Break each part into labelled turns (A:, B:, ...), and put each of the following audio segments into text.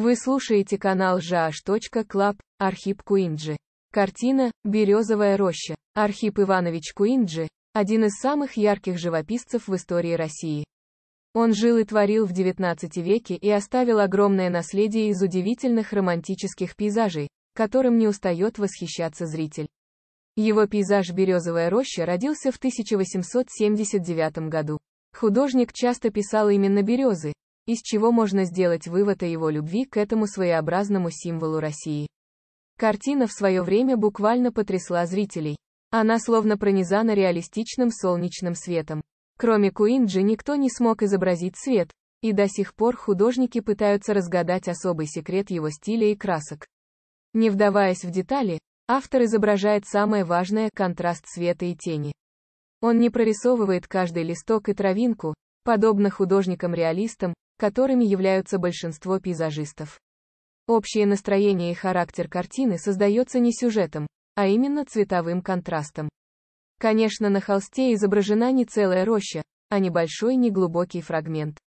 A: Вы слушаете канал жаш.клаб, Архип Куинджи. Картина «Березовая роща». Архип Иванович Куинджи – один из самых ярких живописцев в истории России. Он жил и творил в XIX веке и оставил огромное наследие из удивительных романтических пейзажей, которым не устает восхищаться зритель. Его пейзаж «Березовая роща» родился в 1879 году. Художник часто писал именно березы, из чего можно сделать вывод о его любви к этому своеобразному символу России. Картина в свое время буквально потрясла зрителей. Она словно пронизана реалистичным солнечным светом. Кроме Куинджи никто не смог изобразить свет, и до сих пор художники пытаются разгадать особый секрет его стиля и красок. Не вдаваясь в детали, автор изображает самое важное – контраст света и тени. Он не прорисовывает каждый листок и травинку, подобно художникам-реалистам, которыми являются большинство пейзажистов. Общее настроение и характер картины создается не сюжетом, а именно цветовым контрастом. Конечно, на холсте изображена не целая роща, а небольшой неглубокий фрагмент.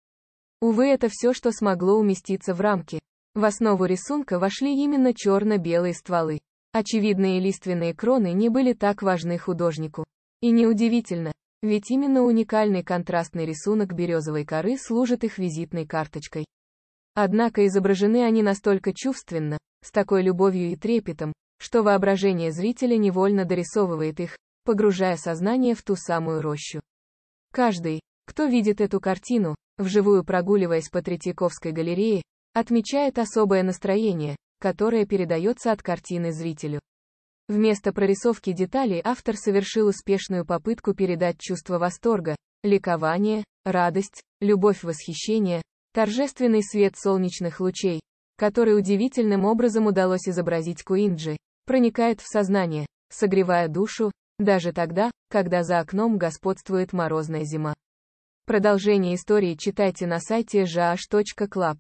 A: Увы, это все, что смогло уместиться в рамки. В основу рисунка вошли именно черно-белые стволы. Очевидные лиственные кроны не были так важны художнику. И неудивительно, ведь именно уникальный контрастный рисунок березовой коры служит их визитной карточкой. Однако изображены они настолько чувственно, с такой любовью и трепетом, что воображение зрителя невольно дорисовывает их, погружая сознание в ту самую рощу. Каждый, кто видит эту картину, вживую прогуливаясь по Третьяковской галерее, отмечает особое настроение, которое передается от картины зрителю. Вместо прорисовки деталей автор совершил успешную попытку передать чувство восторга, ликование, радость, любовь восхищение, торжественный свет солнечных лучей, который удивительным образом удалось изобразить Куинджи, проникает в сознание, согревая душу, даже тогда, когда за окном господствует морозная зима. Продолжение истории читайте на сайте jaash.club.